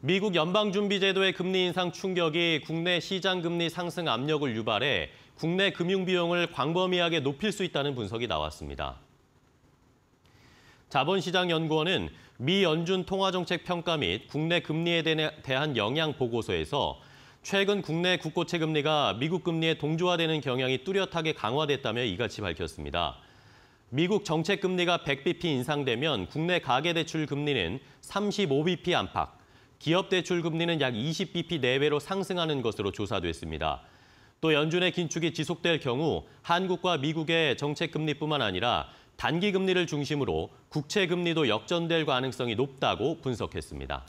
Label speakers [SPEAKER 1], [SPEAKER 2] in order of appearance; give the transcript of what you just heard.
[SPEAKER 1] 미국 연방준비제도의 금리 인상 충격이 국내 시장 금리 상승 압력을 유발해 국내 금융 비용을 광범위하게 높일 수 있다는 분석이 나왔습니다. 자본시장연구원은 미 연준 통화정책 평가 및 국내 금리에 대한 영향 보고서에서 최근 국내 국고채 금리가 미국 금리에 동조화되는 경향이 뚜렷하게 강화됐다며 이같이 밝혔습니다. 미국 정책 금리가 100bp 인상되면 국내 가계대출 금리는 35bp 안팎, 기업 대출 금리는 약 20bp 내외로 상승하는 것으로 조사됐습니다. 또 연준의 긴축이 지속될 경우 한국과 미국의 정책 금리뿐만 아니라 단기 금리를 중심으로 국채 금리도 역전될 가능성이 높다고 분석했습니다.